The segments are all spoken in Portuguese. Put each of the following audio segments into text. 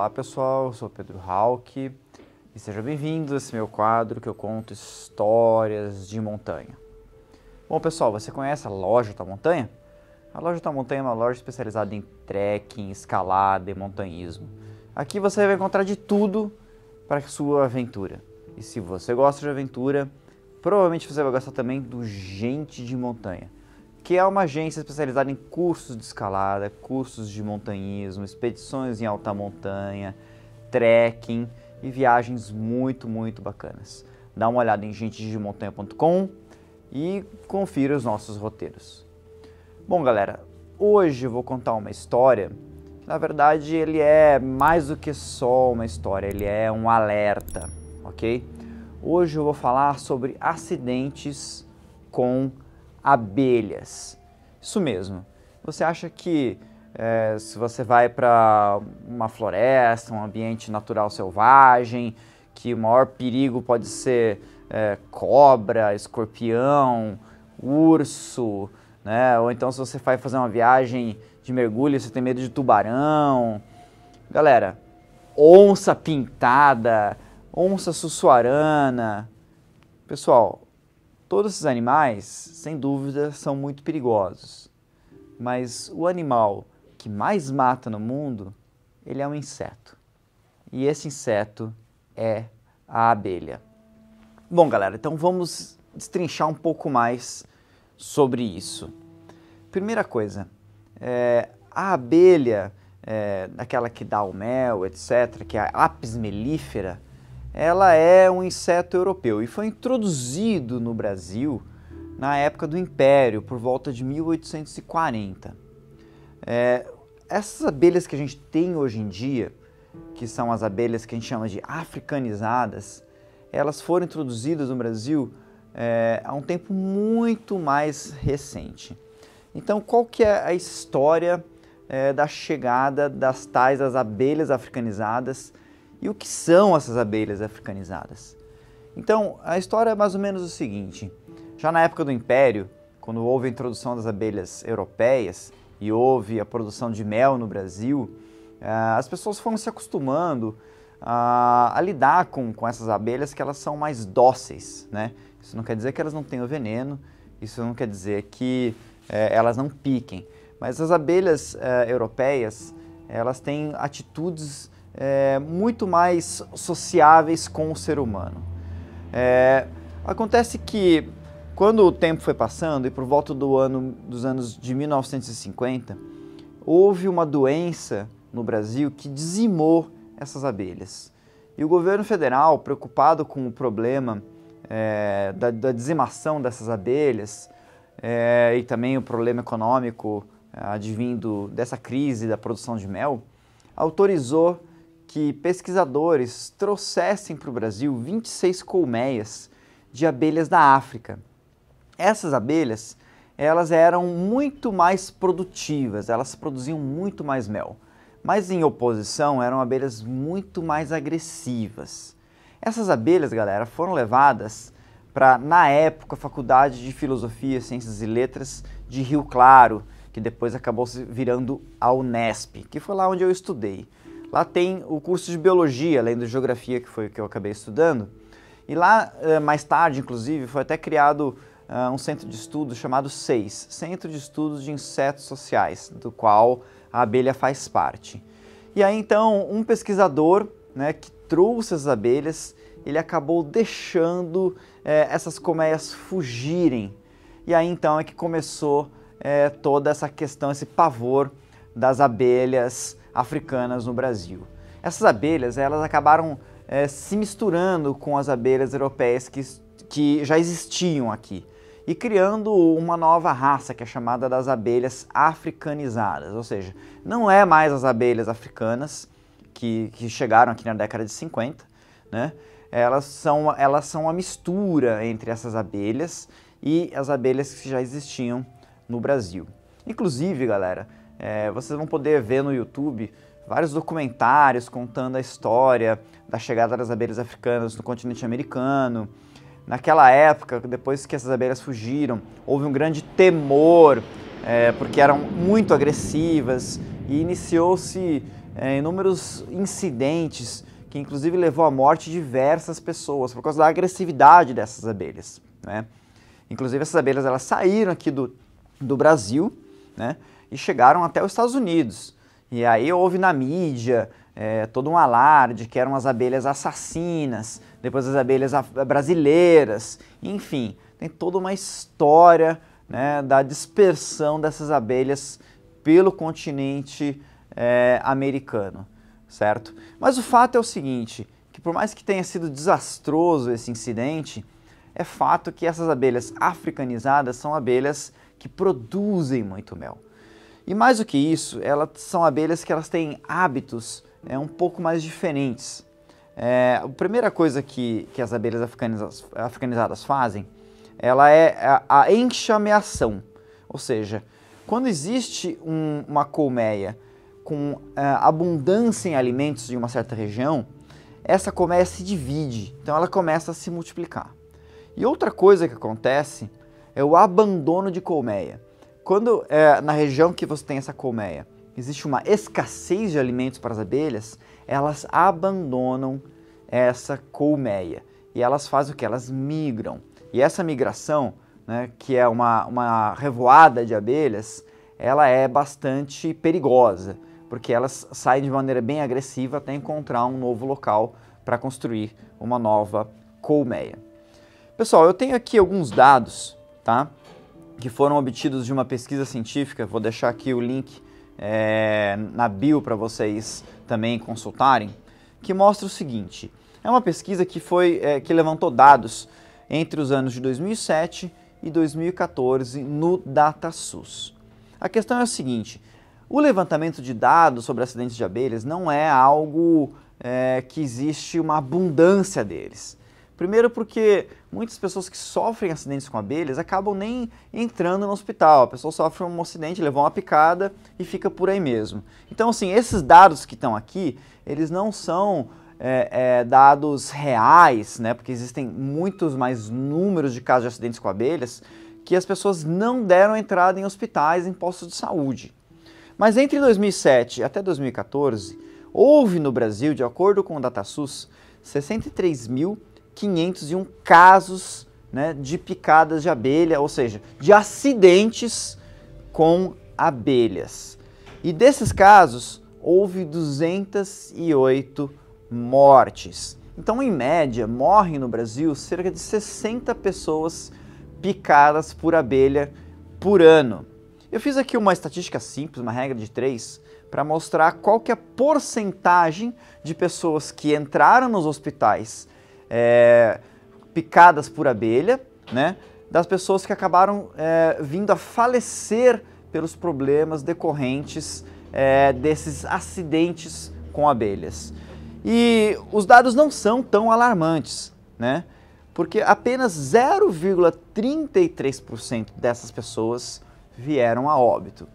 Olá pessoal, eu sou Pedro Hauck e sejam bem-vindos a esse meu quadro que eu conto histórias de montanha. Bom pessoal, você conhece a Loja da Montanha? A Loja da Montanha é uma loja especializada em trekking, escalada e montanhismo. Aqui você vai encontrar de tudo para sua aventura. E se você gosta de aventura, provavelmente você vai gostar também do Gente de Montanha que é uma agência especializada em cursos de escalada, cursos de montanhismo, expedições em alta montanha, trekking e viagens muito, muito bacanas. Dá uma olhada em gentedemontanha.com e confira os nossos roteiros. Bom, galera, hoje eu vou contar uma história que, na verdade, ele é mais do que só uma história, ele é um alerta, ok? Hoje eu vou falar sobre acidentes com abelhas. Isso mesmo. Você acha que é, se você vai para uma floresta, um ambiente natural selvagem, que o maior perigo pode ser é, cobra, escorpião, urso, né? Ou então se você vai fazer uma viagem de mergulho, você tem medo de tubarão. Galera, onça pintada, onça sussuarana. Pessoal, Todos esses animais, sem dúvida, são muito perigosos. Mas o animal que mais mata no mundo, ele é um inseto. E esse inseto é a abelha. Bom, galera, então vamos destrinchar um pouco mais sobre isso. Primeira coisa, é, a abelha, é, aquela que dá o mel, etc., que é a apis mellifera, ela é um inseto europeu e foi introduzido no Brasil na época do Império, por volta de 1840. É, essas abelhas que a gente tem hoje em dia, que são as abelhas que a gente chama de africanizadas, elas foram introduzidas no Brasil é, há um tempo muito mais recente. Então, qual que é a história é, da chegada das tais as abelhas africanizadas e o que são essas abelhas africanizadas? Então, a história é mais ou menos o seguinte: já na época do Império, quando houve a introdução das abelhas europeias e houve a produção de mel no Brasil, eh, as pessoas foram se acostumando a, a lidar com, com essas abelhas que elas são mais dóceis, né? Isso não quer dizer que elas não tenham veneno, isso não quer dizer que é, elas não piquem. Mas as abelhas é, europeias, elas têm atitudes é, muito mais sociáveis com o ser humano. É, acontece que quando o tempo foi passando e por volta do ano dos anos de 1950 houve uma doença no Brasil que dizimou essas abelhas. E o governo federal, preocupado com o problema é, da, da, dizimação dessas abelhas é, e também o problema econômico é, advindo dessa crise da produção de mel, autorizou que pesquisadores trouxessem para o Brasil 26 colmeias de abelhas da África. Essas abelhas, elas eram muito mais produtivas, elas produziam muito mais mel, mas em oposição eram abelhas muito mais agressivas. Essas abelhas, galera, foram levadas para, na época, a Faculdade de Filosofia, Ciências e Letras de Rio Claro, que depois acabou se virando a Unesp, que foi lá onde eu estudei. Lá tem o curso de biologia, além de geografia, que foi o que eu acabei estudando. E lá, eh, mais tarde, inclusive, foi até criado eh, um centro de estudos chamado SEIS, Centro de Estudos de Insetos Sociais, do qual a abelha faz parte. E aí, então, um pesquisador né, que trouxe as abelhas, ele acabou deixando é, essas colmeias fugirem. E aí, então, é que começou é, toda essa questão, esse pavor das abelhas africanas no Brasil. Essas abelhas elas acabaram é, se misturando com as abelhas europeias que, que já existiam aqui e criando uma nova raça que é chamada das abelhas africanizadas, ou seja, não é mais as abelhas africanas que, que chegaram aqui na década de 50, né? Elas são, elas são a mistura entre essas abelhas e as abelhas que já existiam no Brasil. Inclusive, galera, é, vocês vão poder ver no YouTube vários documentários contando a história da chegada das abelhas africanas no continente americano. Naquela época, depois que essas abelhas fugiram, houve um grande temor, é, porque eram muito agressivas e iniciou-se é, inúmeros incidentes que inclusive levou à morte de diversas pessoas por causa da agressividade dessas abelhas. Né? Inclusive essas abelhas elas saíram aqui do, do Brasil, né? e chegaram até os Estados Unidos. E aí houve na mídia é, todo um alarde que eram as abelhas assassinas, depois as abelhas brasileiras, enfim, tem toda uma história né, da dispersão dessas abelhas pelo continente é, americano, certo? Mas o fato é o seguinte, que por mais que tenha sido desastroso esse incidente, é fato que essas abelhas africanizadas são abelhas que produzem muito mel. E mais do que isso, elas são abelhas que elas têm hábitos é, um pouco mais diferentes. É, a primeira coisa que, que as abelhas africanizadas, africanizadas fazem, ela é a, a enxameação. Ou seja, quando existe um, uma colmeia com é, abundância em alimentos de uma certa região, essa colmeia se divide, então ela começa a se multiplicar. E outra coisa que acontece é o abandono de colmeia. Quando é, na região que você tem essa colmeia existe uma escassez de alimentos para as abelhas, elas abandonam essa colmeia e elas fazem o que? Elas migram. E essa migração, né, que é uma, uma revoada de abelhas, ela é bastante perigosa, porque elas saem de maneira bem agressiva até encontrar um novo local para construir uma nova colmeia. Pessoal, eu tenho aqui alguns dados, tá? que foram obtidos de uma pesquisa científica. Vou deixar aqui o link é, na bio para vocês também consultarem, que mostra o seguinte: é uma pesquisa que foi é, que levantou dados entre os anos de 2007 e 2014 no DataSUS. A questão é o seguinte: o levantamento de dados sobre acidentes de abelhas não é algo é, que existe uma abundância deles. Primeiro porque muitas pessoas que sofrem acidentes com abelhas acabam nem entrando no hospital. A pessoa sofre um acidente, levou uma picada e fica por aí mesmo. Então, assim, esses dados que estão aqui, eles não são é, é, dados reais, né? Porque existem muitos mais números de casos de acidentes com abelhas que as pessoas não deram entrada em hospitais, em postos de saúde. Mas entre 2007 até 2014, houve no Brasil, de acordo com o DataSUS, 63 mil 501 casos né, de picadas de abelha, ou seja, de acidentes com abelhas. E desses casos, houve 208 mortes. Então, em média, morrem no Brasil cerca de 60 pessoas picadas por abelha por ano. Eu fiz aqui uma estatística simples, uma regra de três, para mostrar qual que é a porcentagem de pessoas que entraram nos hospitais é, picadas por abelha, né? Das pessoas que acabaram é, vindo a falecer pelos problemas decorrentes é, desses acidentes com abelhas. E os dados não são tão alarmantes, né? Porque apenas 0,33% dessas pessoas vieram a óbito.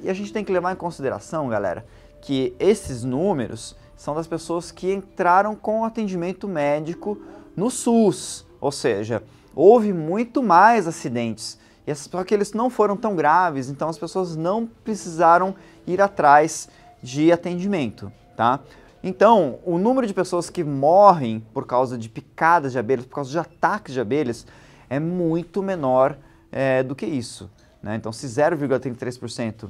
E a gente tem que levar em consideração, galera, que esses números são das pessoas que entraram com atendimento médico no SUS, ou seja, houve muito mais acidentes. E só que eles não foram tão graves, então as pessoas não precisaram ir atrás de atendimento, tá? Então, o número de pessoas que morrem por causa de picadas de abelhas, por causa de ataques de abelhas, é muito menor é, do que isso. Né? Então, se 0,33%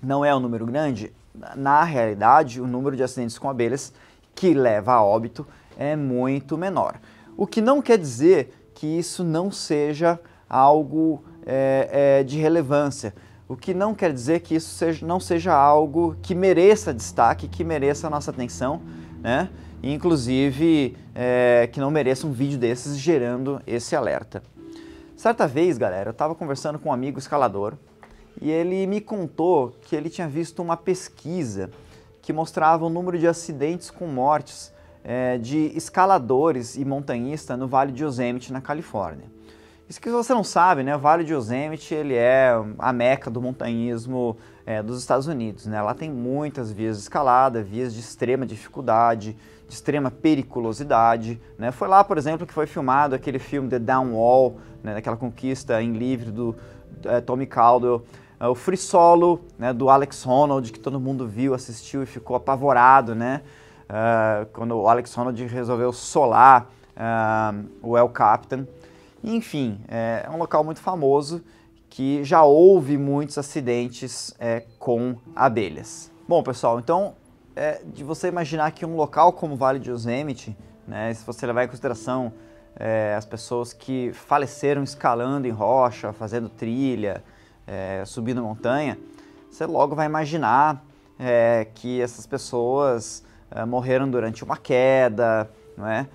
não é um número grande, na realidade, o número de acidentes com abelhas que leva a óbito é muito menor. O que não quer dizer que isso não seja algo é, é, de relevância, o que não quer dizer que isso seja, não seja algo que mereça destaque, que mereça a nossa atenção, né? inclusive é, que não mereça um vídeo desses gerando esse alerta. Certa vez, galera, eu estava conversando com um amigo escalador e ele me contou que ele tinha visto uma pesquisa que mostrava o número de acidentes com mortes é, de escaladores e montanhistas no Vale de Yosemite, na Califórnia. Isso que você não sabe, né? O Vale de Yosemite ele é a meca do montanhismo é, dos Estados Unidos. Né? Lá tem muitas vias de escalada, vias de extrema dificuldade, de extrema periculosidade. Né? Foi lá, por exemplo, que foi filmado aquele filme The Downwall, né? daquela conquista em livre do é, Tommy Caldwell. É o Free Solo, né, do Alex Honnold, que todo mundo viu, assistiu e ficou apavorado, né? Uh, quando o Alex Honnold resolveu solar uh, o El Capitan. Enfim, é, um local muito famoso que já houve muitos acidentes é, com abelhas. Bom, pessoal, então, é, de você imaginar que um local como o Vale de Yosemite, né, se você levar em consideração as pessoas que faleceram escalando em rocha, fazendo trilha, é, subindo montanha, você logo vai imaginar é, que essas pessoas é, morreram durante uma queda, não é?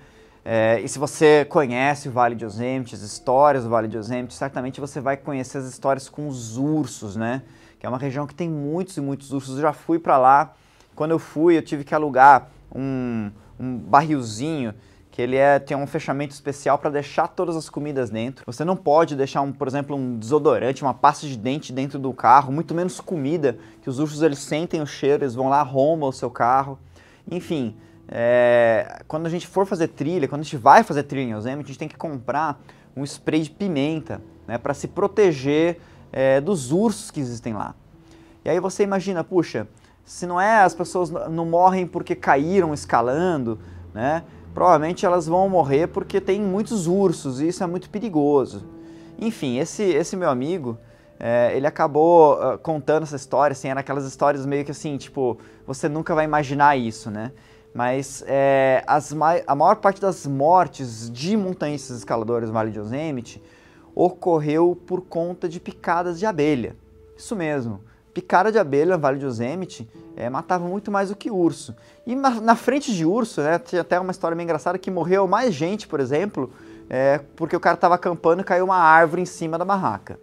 É, e se você conhece o Vale de Yosemite, as histórias do Vale de Yosemite, certamente você vai conhecer as histórias com os ursos, né? Que é uma região que tem muitos e muitos ursos. Eu já fui para lá. Quando eu fui, eu tive que alugar um, um barrilzinho que ele é, tem um fechamento especial para deixar todas as comidas dentro. Você não pode deixar, um, por exemplo, um desodorante, uma pasta de dente dentro do carro, muito menos comida, que os ursos eles sentem o cheiro, eles vão lá, arromam o seu carro. Enfim, é, quando a gente for fazer trilha, quando a gente vai fazer trilha em Yosemite, a gente tem que comprar um spray de pimenta, né, para se proteger é, dos ursos que existem lá. E aí você imagina, puxa, se não é, as pessoas não morrem porque caíram escalando, né? provavelmente elas vão morrer porque tem muitos ursos e isso é muito perigoso. Enfim, esse, esse meu amigo, é, ele acabou uh, contando essa história, assim, era aquelas histórias meio que assim, tipo, você nunca vai imaginar isso, né? Mas é, as ma a maior parte das mortes de montanhistas escaladores no Vale de Yosemite ocorreu por conta de picadas de abelha. Isso mesmo. Picada de abelha no Vale de Yosemite é, matava muito mais do que urso. E na, na frente de urso, né, tinha até uma história bem engraçada que morreu mais gente, por exemplo, é, porque o cara estava acampando e caiu uma árvore em cima da barraca.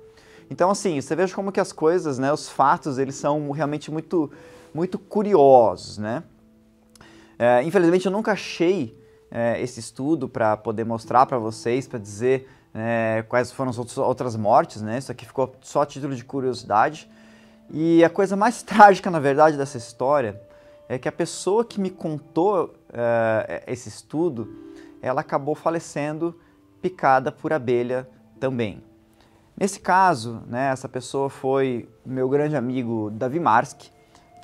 Então, assim, você veja como que as coisas, né, os fatos, eles são realmente muito, muito curiosos, né? É, infelizmente, eu nunca achei é, esse estudo para poder mostrar para vocês, para dizer é, quais foram as outras mortes, né? Isso aqui ficou só a título de curiosidade, e a coisa mais trágica, na verdade, dessa história é que a pessoa que me contou uh, esse estudo, ela acabou falecendo picada por abelha também. Nesse caso, né, essa pessoa foi meu grande amigo Davi Marsk,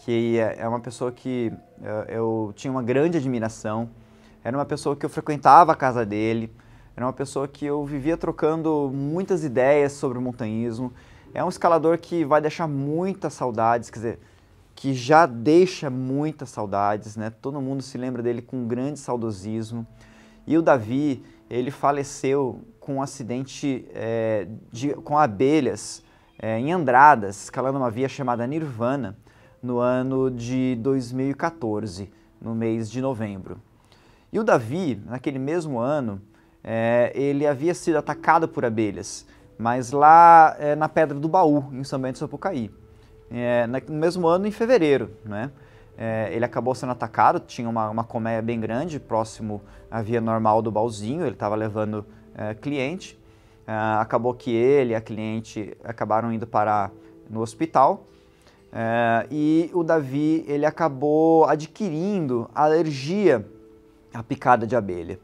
que é, é uma pessoa que uh, eu tinha uma grande admiração. Era uma pessoa que eu frequentava a casa dele, era uma pessoa que eu vivia trocando muitas ideias sobre montanhismo. É um escalador que vai deixar muitas saudades, quer dizer, que já deixa muitas saudades, né? Todo mundo se lembra dele com um grande saudosismo. E o Davi, ele faleceu com um acidente é, de, com abelhas é, em Andradas, escalando uma via chamada Nirvana, no ano de 2014, no mês de novembro. E o Davi, naquele mesmo ano, é, ele havia sido atacado por abelhas mas lá é, na Pedra do Baú, em São Bento do Sapucaí. É, no mesmo ano, em fevereiro, né? É, ele acabou sendo atacado, tinha uma, uma colmeia bem grande, próximo à via normal do Bauzinho, ele estava levando cliente. acabou que ele e a cliente acabaram indo parar no hospital. e o Davi, ele acabou adquirindo alergia à picada de abelha.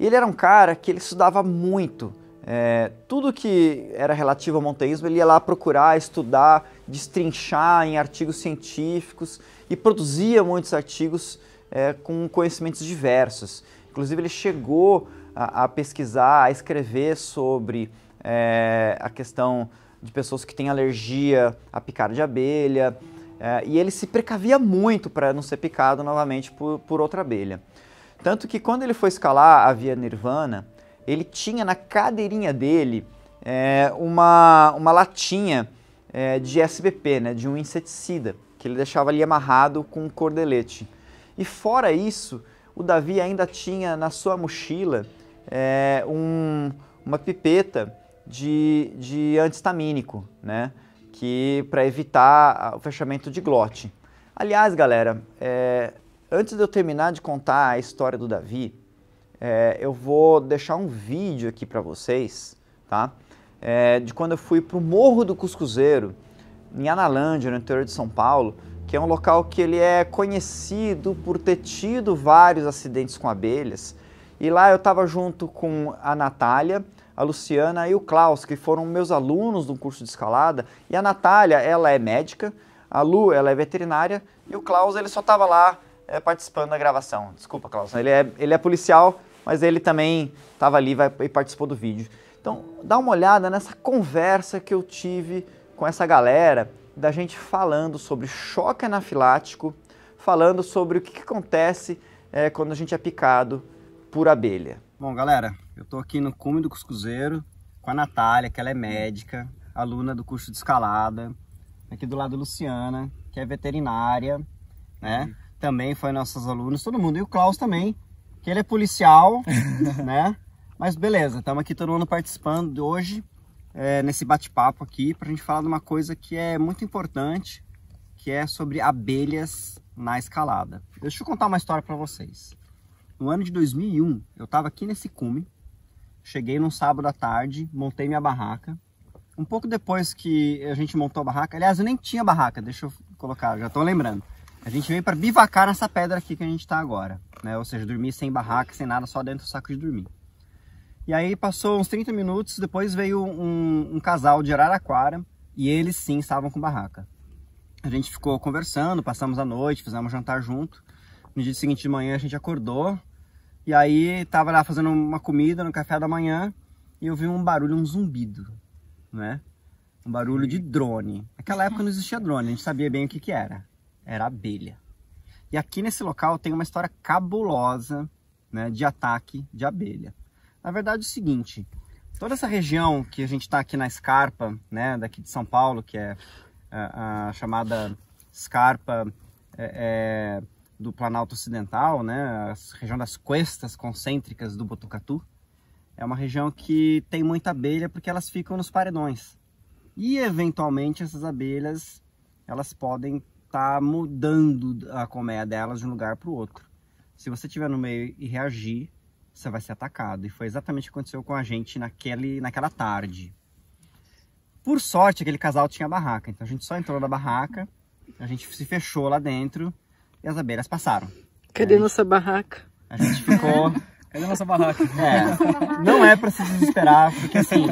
E ele era um cara que ele estudava muito, é, tudo que era relativo ao monteísmo, ele ia lá procurar, estudar, destrinchar em artigos científicos e produzia muitos artigos é, com conhecimentos diversos. Inclusive, ele chegou a, a pesquisar, a escrever sobre é, a questão de pessoas que têm alergia a picar de abelha, é, e ele se precavia muito para não ser picado novamente por, por outra abelha. Tanto que quando ele foi escalar a Via Nirvana, ele tinha na cadeirinha dele é, uma, uma latinha é, de SBP, né, de um inseticida, que ele deixava ali amarrado com um cordelete. E fora isso, o Davi ainda tinha na sua mochila é, um, uma pipeta de, de antistamínico, né, que para evitar ah, o fechamento de glote. Aliás, galera, é, antes de eu terminar de contar a história do Davi, é, eu vou deixar um vídeo aqui para vocês, tá? É, de quando eu fui para o Morro do Cuscuzeiro, em Analândia, no interior de São Paulo, que é um local que ele é conhecido por ter tido vários acidentes com abelhas. E lá eu estava junto com a Natália, a Luciana e o Klaus, que foram meus alunos do curso de escalada. E a Natália, ela é médica, a Lu, ela é veterinária, e o Klaus, ele só estava lá é, participando da gravação. Desculpa, Klaus. Ele é, ele é policial, mas ele também estava ali vai, e participou do vídeo. Então, dá uma olhada nessa conversa que eu tive com essa galera, da gente falando sobre choque anafilático, falando sobre o que, que acontece é, quando a gente é picado por abelha. Bom, galera, eu estou aqui no Cume do Cuscuzeiro com a Natália, que ela é médica, aluna do curso de escalada, aqui do lado Luciana, que é veterinária, né? Também foi nossos alunos, todo mundo, e o Klaus também, que ele é policial, né? Mas beleza, estamos aqui todo mundo participando de hoje, é, nesse bate-papo aqui, para a gente falar de uma coisa que é muito importante, que é sobre abelhas na escalada. Deixa eu contar uma história para vocês. No ano de 2001, eu estava aqui nesse cume, cheguei num sábado à tarde, montei minha barraca. Um pouco depois que a gente montou a barraca, aliás, eu nem tinha barraca, deixa eu colocar, já estou lembrando. A gente veio para bivacar nessa pedra aqui que a gente está agora, né? Ou seja, dormir sem barraca, sem nada, só dentro do saco de dormir. E aí passou uns 30 minutos, depois veio um, um casal de Araraquara e eles sim estavam com barraca. A gente ficou conversando, passamos a noite, fizemos jantar junto. No dia seguinte de manhã a gente acordou e aí tava lá fazendo uma comida no café da manhã e eu vi um barulho, um zumbido, né? Um barulho de drone. Naquela época não existia drone, a gente sabia bem o que que era era abelha. E aqui nesse local tem uma história cabulosa né, de ataque de abelha. Na verdade é o seguinte, toda essa região que a gente está aqui na escarpa, né, daqui de São Paulo, que é a, a chamada escarpa é, é, do Planalto Ocidental, né, a região das cuestas concêntricas do Botucatu, é uma região que tem muita abelha porque elas ficam nos paredões. E eventualmente essas abelhas elas podem tá mudando a colmeia delas de um lugar para o outro. Se você estiver no meio e reagir, você vai ser atacado. E foi exatamente o que aconteceu com a gente naquele, naquela tarde. Por sorte, aquele casal tinha barraca, então a gente só entrou na barraca, a gente se fechou lá dentro e as abelhas passaram. Cadê a nossa barraca? A gente ficou Cadê é a nossa barraca? É, não é para se desesperar, porque assim,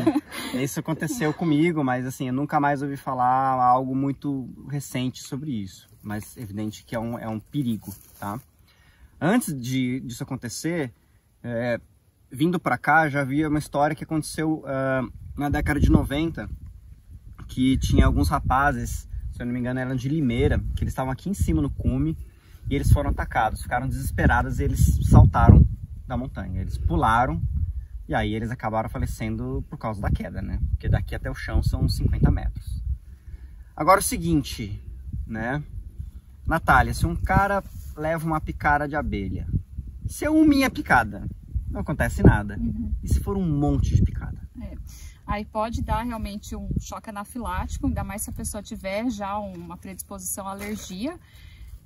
isso aconteceu comigo, mas assim, eu nunca mais ouvi falar algo muito recente sobre isso. Mas é evidente que é um, é um perigo, tá? Antes de, disso acontecer, é, vindo para cá, já havia uma história que aconteceu uh, na década de 90, que tinha alguns rapazes, se eu não me engano eram de Limeira, que eles estavam aqui em cima no cume, e eles foram atacados, ficaram desesperados e eles saltaram da montanha. Eles pularam e aí eles acabaram falecendo por causa da queda, né? Porque daqui até o chão são 50 metros. Agora o seguinte, né? Natália, se um cara leva uma picada de abelha, se é uma minha picada, não acontece nada. Uhum. E se for um monte de picada? É. Aí pode dar realmente um choque anafilático, ainda mais se a pessoa tiver já uma predisposição à alergia.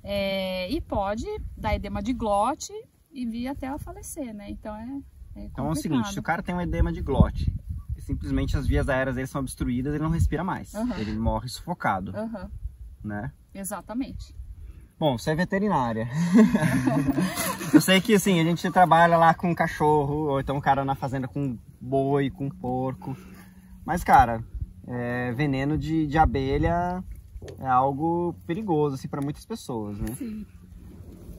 É, e pode dar edema de glote e vi até ela falecer, né? Então é, é Então é o seguinte, se o cara tem um edema de glote, simplesmente as vias aéreas dele são obstruídas, ele não respira mais. Uhum. Ele morre sufocado. Uhum. Né? Exatamente. Bom, você é veterinária. eu sei que assim, a gente trabalha lá com cachorro, ou então o cara na fazenda com boi, com porco. Mas, cara, é, veneno de, de abelha é algo perigoso, assim, para muitas pessoas, né? Sim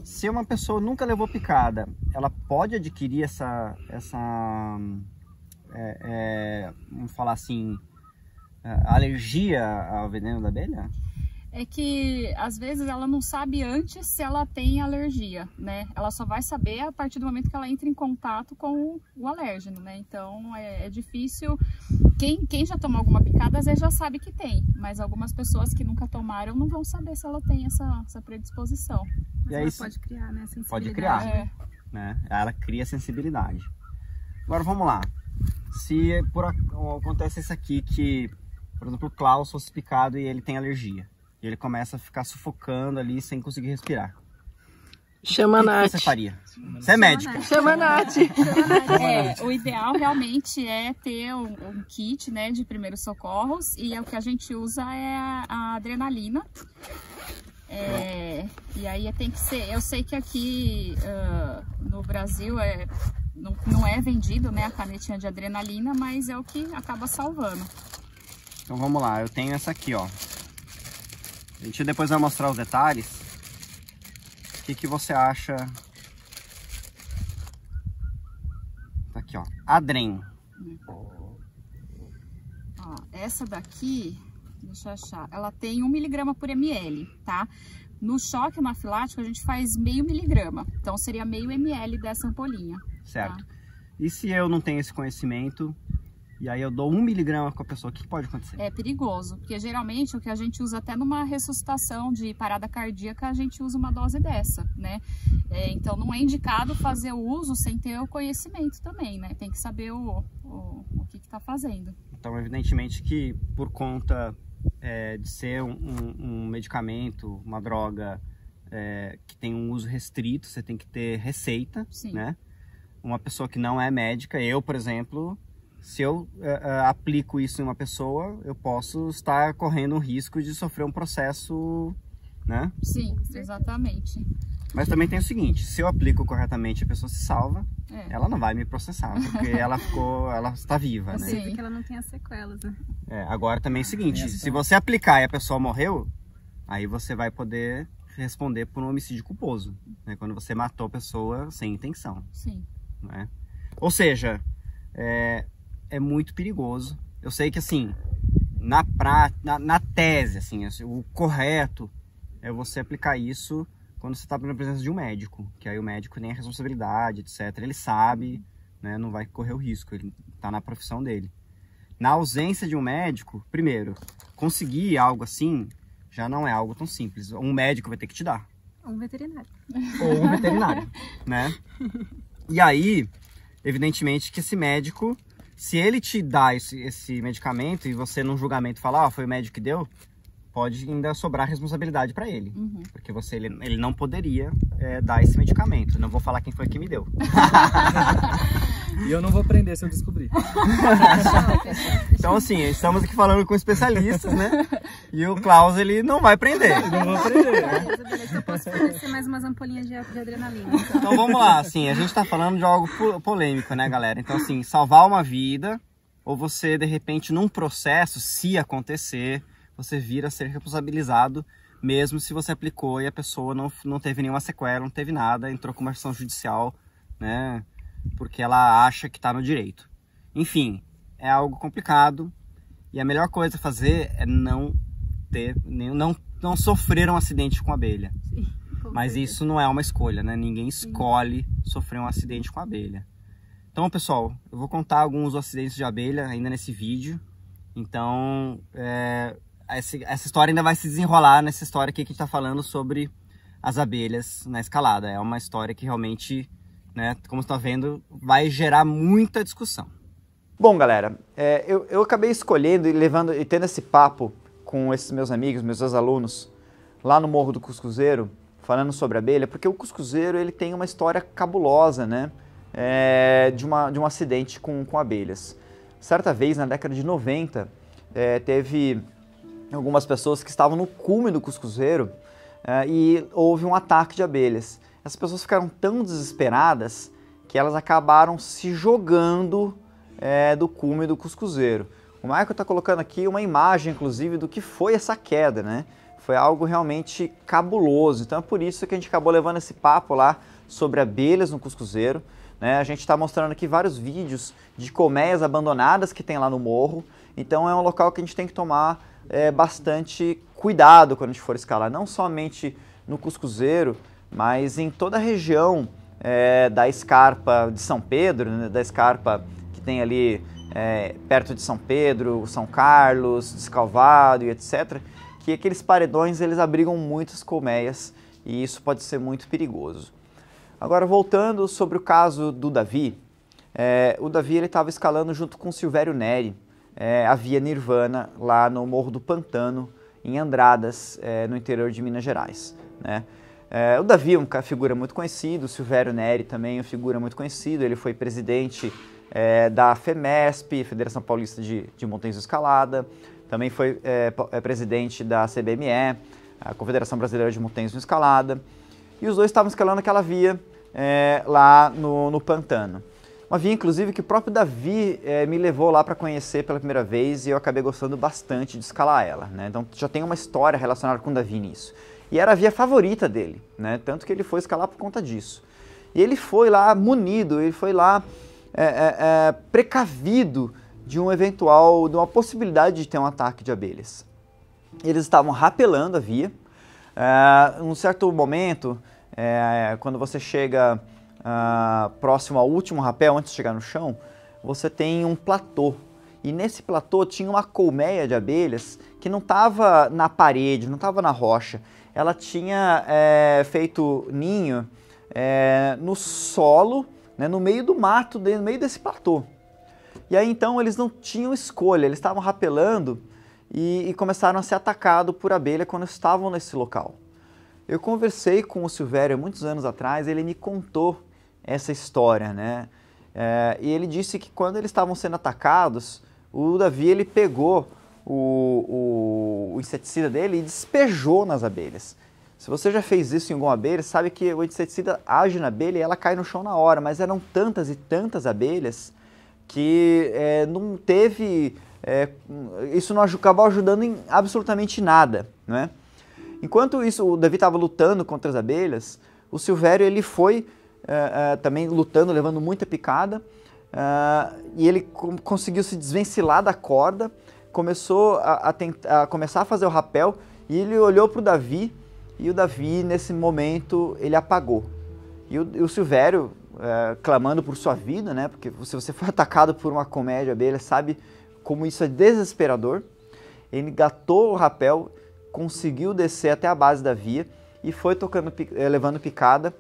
se uma pessoa nunca levou picada, ela pode adquirir essa, essa é, é, vamos falar assim, é, alergia ao veneno da abelha? É que às vezes ela não sabe antes se ela tem alergia, né? Ela só vai saber a partir do momento que ela entra em contato com o alérgeno, né? Então é, é difícil. Quem, quem já tomou alguma picada às vezes já sabe que tem, mas algumas pessoas que nunca tomaram não vão saber se ela tem essa, essa predisposição. E aí, pode criar, né? Pode criar. É. Né? Ela cria sensibilidade. Agora vamos lá. Se por acontece isso aqui que, por exemplo, o Klaus fosse picado e ele tem alergia. E ele começa a ficar sufocando ali sem conseguir respirar. Chama a Nath. O que você faria? você é médica. Chama a Nath. É, o ideal realmente é ter um, um, kit né, de primeiros socorros e o que a gente usa é a, a adrenalina é, e aí é, tem que ser. Eu sei que aqui uh, no Brasil é, não, não, é vendido né, a canetinha de adrenalina, mas é o que acaba salvando. Então vamos lá, eu tenho essa aqui, ó. A gente depois vai mostrar os detalhes. O que, que você acha? Tá aqui, ó. Adren. Ó, essa daqui Deixa eu achar. Ela tem 1 miligrama por ml, tá? No choque anafilático, a gente faz meio miligrama. Então, seria meio ml dessa ampolinha. Tá? Certo. Tá? E se eu não tenho esse conhecimento, e aí eu dou um miligrama com a pessoa, o que pode acontecer? É perigoso, porque geralmente o que a gente usa até numa ressuscitação de parada cardíaca, a gente usa uma dose dessa, né? É, então não é indicado fazer o uso sem ter o conhecimento também, né? Tem que saber o, o, o que está fazendo. Então evidentemente que por conta é, de ser um, um, um, medicamento, uma droga é, que tem um uso restrito, você tem que ter receita, Sim. né? Uma pessoa que não é médica, eu, por exemplo, se eu uh, aplico isso em uma pessoa, eu posso estar correndo o risco de sofrer um processo, né? Sim, exatamente. Mas também tem o seguinte, se eu aplico corretamente a pessoa se salva, é. ela não vai me processar, porque ela ficou, ela está viva, eu né? Sim, que ela não tem as sequelas, né? É, agora também é o ah, seguinte, é se você aplicar e a pessoa morreu, aí você vai poder responder por um homicídio culposo, né? Quando você matou a pessoa sem intenção. Sim. Né? Ou seja, é, é muito perigoso. Eu sei que assim, na, prática, na, na tese, assim, assim o correto é você aplicar isso quando você está na presença de um médico, que aí o médico tem a responsabilidade, etc. Ele sabe, né, não vai correr o risco, ele está na profissão dele. Na ausência de um médico, primeiro, conseguir algo assim já não é algo tão simples. Um médico vai ter que te dar. Ou um veterinário. Ou um veterinário, né? E aí, evidentemente que esse médico, se ele te dá esse, esse medicamento e você num julgamento falar, ah, foi o médico que deu, pode ainda sobrar responsabilidade para ele. Uhum. Porque você, ele, ele não poderia é, dar esse medicamento. Não vou falar quem foi que me deu. e eu não vou prender se eu descobrir. então, assim, estamos aqui falando com especialistas, né? E o Klaus, ele não vai prender. não vou prender. Né? Eu posso mais umas ampolinhas de, adrenalina. Então. então, vamos lá. Assim, a gente está falando de algo polêmico, né, galera? Então, assim, salvar uma vida ou você, de repente, num processo, se acontecer, você vira ser responsabilizado, mesmo se você aplicou e a pessoa não, não teve nenhuma sequela, não teve nada, entrou com uma ação judicial, né? Porque ela acha que está no direito. Enfim, é algo complicado e a melhor coisa a fazer é não ter, nem, não, não sofrer um acidente com abelha. Sim, com Mas certeza. isso não é uma escolha, né? Ninguém escolhe Sim. sofrer um acidente com abelha. Então, pessoal, eu vou contar alguns acidentes de abelha ainda nesse vídeo. Então, é, essa, essa história ainda vai se desenrolar nessa história aqui que a gente tá falando sobre as abelhas na escalada. É uma história que realmente, né, como está vendo, vai gerar muita discussão. Bom, galera, é, eu, eu acabei escolhendo e levando e tendo esse papo com esses meus amigos, meus alunos, lá no Morro do Cuscuzeiro, falando sobre abelha, porque o Cuscuzeiro ele tem uma história cabulosa, né? É, de, uma, de um acidente com, com abelhas. Certa vez, na década de 90, é, teve algumas pessoas que estavam no cume do cuscuzeiro eh, e houve um ataque de abelhas. essas pessoas ficaram tão desesperadas que elas acabaram se jogando é, do cume do cuscuzeiro. O Michael está colocando aqui uma imagem, inclusive, do que foi essa queda, né? Foi algo realmente cabuloso. Então é por isso que a gente acabou levando esse papo lá sobre abelhas no cuscuzeiro. Né? A gente está mostrando aqui vários vídeos de colmeias abandonadas que tem lá no morro. Então é um local que a gente tem que tomar é, bastante cuidado quando a gente for escalar, não somente no Cuscuzeiro, mas em toda a região é, da escarpa de São Pedro, né, da escarpa que tem ali é, perto de São Pedro, São Carlos, Descalvado e etc., que aqueles paredões eles abrigam muitas colmeias e isso pode ser muito perigoso. Agora, voltando sobre o caso do Davi, é, o Davi estava escalando junto com o Silvério Neri, é, havia Nirvana lá no Morro do Pantano, em Andradas, é, no interior de Minas Gerais. Né? É, o Davi é uma figura muito conhecida, o Silvério Neri também é uma figura muito conhecida, ele foi presidente é, da FEMESP, Federação Paulista de, de Montanhas Escalada, também foi é, é presidente da CBME, a Confederação Brasileira de Montanhas Escalada, e os dois estavam escalando aquela via lá no, no Pantano. Uma via, inclusive, que o próprio Davi é, me levou lá para conhecer pela primeira vez e eu acabei gostando bastante de escalar ela. Né? Então já tem uma história relacionada com o Davi nisso. E era a via favorita dele, né? tanto que ele foi escalar por conta disso. E ele foi lá munido, ele foi lá é, é, precavido de um eventual, de uma possibilidade de ter um ataque de abelhas. Eles estavam rapelando a via. Uh, um certo momento, quando você chega próximo ao último rapel, antes de chegar no chão, você tem um platô. E nesse platô tinha uma colmeia de abelhas que não estava na parede, não estava na rocha. Ela tinha é, feito ninho é, no solo, né, no meio do mato, no meio desse platô. E aí então eles não tinham escolha, eles estavam rapelando e, e começaram a ser atacados por abelha quando estavam nesse local. Eu conversei com o Silvério muitos anos atrás, ele me contou essa história, né? É, e ele disse que quando eles estavam sendo atacados, o Davi ele pegou o, o, o, inseticida dele e despejou nas abelhas. Se você já fez isso em alguma abelha, sabe que o inseticida age na abelha e ela cai no chão na hora, mas eram tantas e tantas abelhas que é, não teve. É, isso não acabou ajudando em absolutamente nada. Né? Enquanto isso, o Davi estava lutando contra as abelhas, o Silvério ele foi uh, também lutando, levando muita picada. Ah, e ele conseguiu se desvencilhar da corda, começou a, a, a começar a fazer o rapel e ele olhou para o Davi e o Davi, nesse momento, ele apagou. E o, e o Silvério, é, clamando por sua vida, né? Porque se você foi atacado por uma comédia abelha, sabe como isso é desesperador. Ele gatou o rapel, conseguiu descer até a base da via e foi tocando, eh, levando picada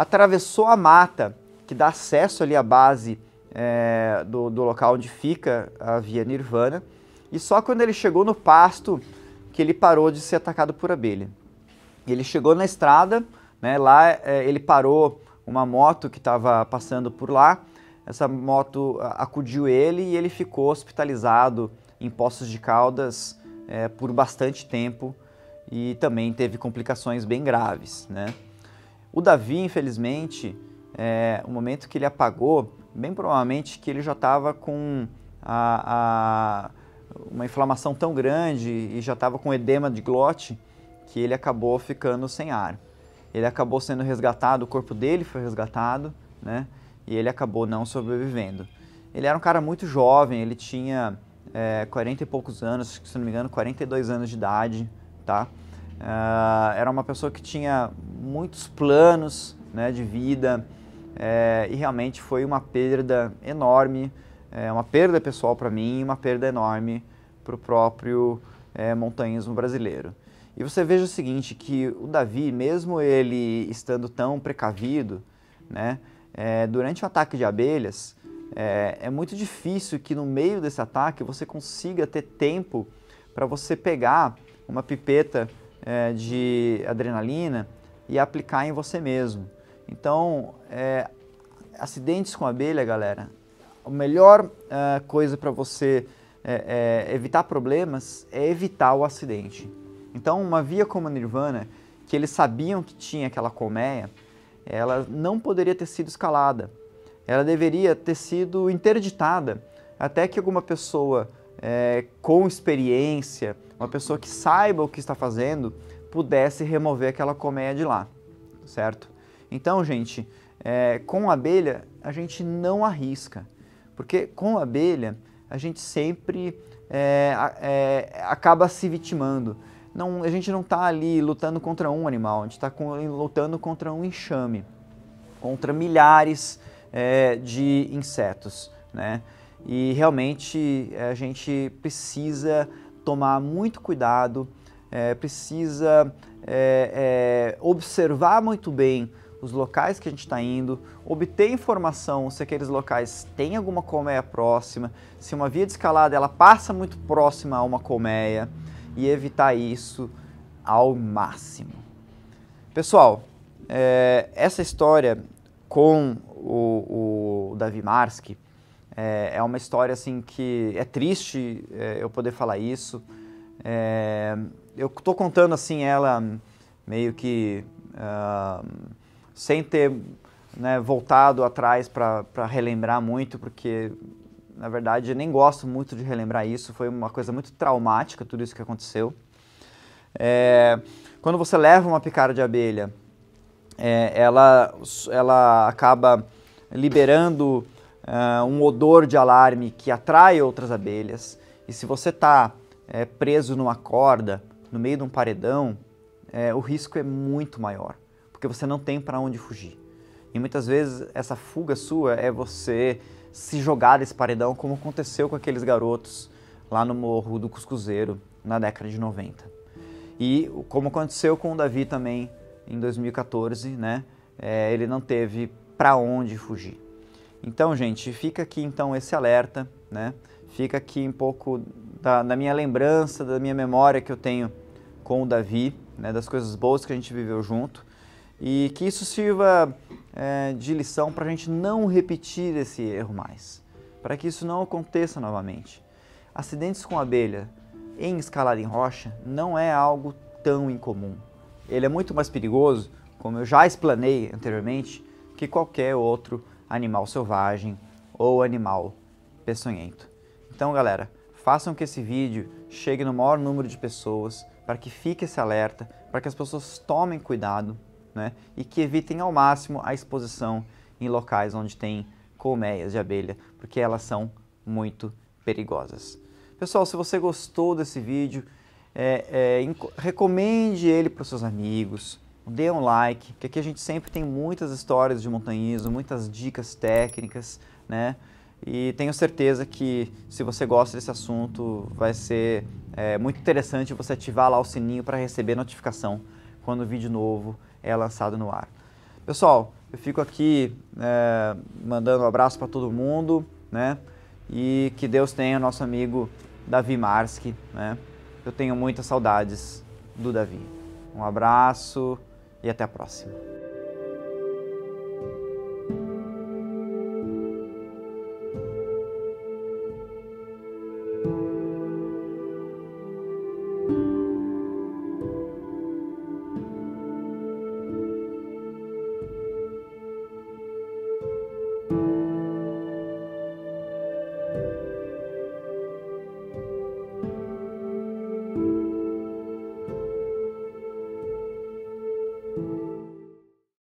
atravessou a mata que dá acesso ali à base é, do, do local onde fica a via Nirvana, e só quando ele chegou no pasto que ele parou de ser atacado por abelha. Ele chegou na estrada, né, lá é, ele parou uma moto que estava passando por lá, essa moto acudiu ele e ele ficou hospitalizado em Poços de Caldas é, por bastante tempo e também teve complicações bem graves, né? O Davi, infelizmente, é, o momento que ele apagou, bem provavelmente que ele já estava com a, a, uma inflamação tão grande e já estava com edema de glote que ele acabou ficando sem ar. Ele acabou sendo resgatado, o corpo dele foi resgatado, né? E ele acabou não sobrevivendo. Ele era um cara muito jovem, ele tinha é, 40 e poucos anos, se não me engano, 42 anos de idade, tá? Uh, era uma pessoa que tinha muitos planos né, de vida é, e realmente foi uma perda enorme, é, uma perda pessoal para mim e uma perda enorme para o próprio é, montanhismo brasileiro. E você veja o seguinte, que o Davi, mesmo ele estando tão precavido, né, durante o ataque de abelhas, é muito difícil que no meio desse ataque você consiga ter tempo para você pegar uma pipeta é, de adrenalina e aplicar em você mesmo. Então, é, acidentes com abelha, galera, a melhor é, coisa para você é, é, evitar problemas é evitar o acidente. Então, uma via como a Nirvana, que eles sabiam que tinha aquela colmeia, ela não poderia ter sido escalada. Ela deveria ter sido interditada até que alguma pessoa é, com experiência, uma pessoa que saiba o que está fazendo, pudesse remover aquela colmeia de lá, certo? Então, gente, é, com abelha a gente não arrisca, porque com abelha a gente sempre é, é, acaba se vitimando. Não, a gente não está ali lutando contra um animal, a gente está lutando contra um enxame, contra milhares é, de insetos, né? E realmente eh, a gente precisa tomar muito cuidado, é, precisa é, é, observar muito bem os locais que a gente está indo, obter informação se aqueles locais têm alguma colmeia próxima, se uma via de escalada ela passa muito próxima a uma colmeia e evitar isso ao máximo. Pessoal, é, essa história com o, o Davi Marski, é, é uma história assim que é triste é, eu poder falar isso. É, eu estou contando assim ela meio que uh, sem ter né, voltado atrás para relembrar muito, porque na verdade eu nem gosto muito de relembrar isso. Foi uma coisa muito traumática tudo isso que aconteceu. É, quando você leva uma picada de abelha, é, ela, ela acaba liberando uh, um odor de alarme que atrai outras abelhas. E se você está é, preso numa corda, no meio de um paredão, é, o risco é muito maior, porque você não tem para onde fugir. E muitas vezes essa fuga sua é você se jogar desse paredão, como aconteceu com aqueles garotos lá no Morro do Cuscuzeiro na década de 90. E como aconteceu com o Davi também em 2014, né? É, ele não teve para onde fugir. Então, gente, fica aqui então esse alerta, né? Fica aqui um pouco da, da minha lembrança, da minha memória que eu tenho com o Davi, né? das coisas boas que a gente viveu junto. E que isso sirva é, de lição para a gente não repetir esse erro mais, para que isso não aconteça novamente. Acidentes com abelha em escalada em rocha não é algo tão incomum. Ele é muito mais perigoso, como eu já explanei anteriormente, que qualquer outro animal selvagem ou animal peçonhento. Então, galera, façam que esse vídeo chegue no maior número de pessoas para que fique esse alerta, para que as pessoas tomem cuidado né, e que evitem ao máximo a exposição em locais onde tem colmeias de abelha, porque elas são muito perigosas. Pessoal, se você gostou desse vídeo, é, é, recomende ele para os seus amigos, dê um like, que aqui a gente sempre tem muitas histórias de montanhismo, muitas dicas técnicas, né? E tenho certeza que se você gosta desse assunto, vai ser é, muito interessante você ativar lá o sininho para receber notificação quando o vídeo novo é lançado no ar. Pessoal, eu fico aqui é, mandando um abraço para todo mundo, né? E que Deus tenha nosso amigo Davi Marski, né? Eu tenho muitas saudades do Davi. Um abraço e até a próxima.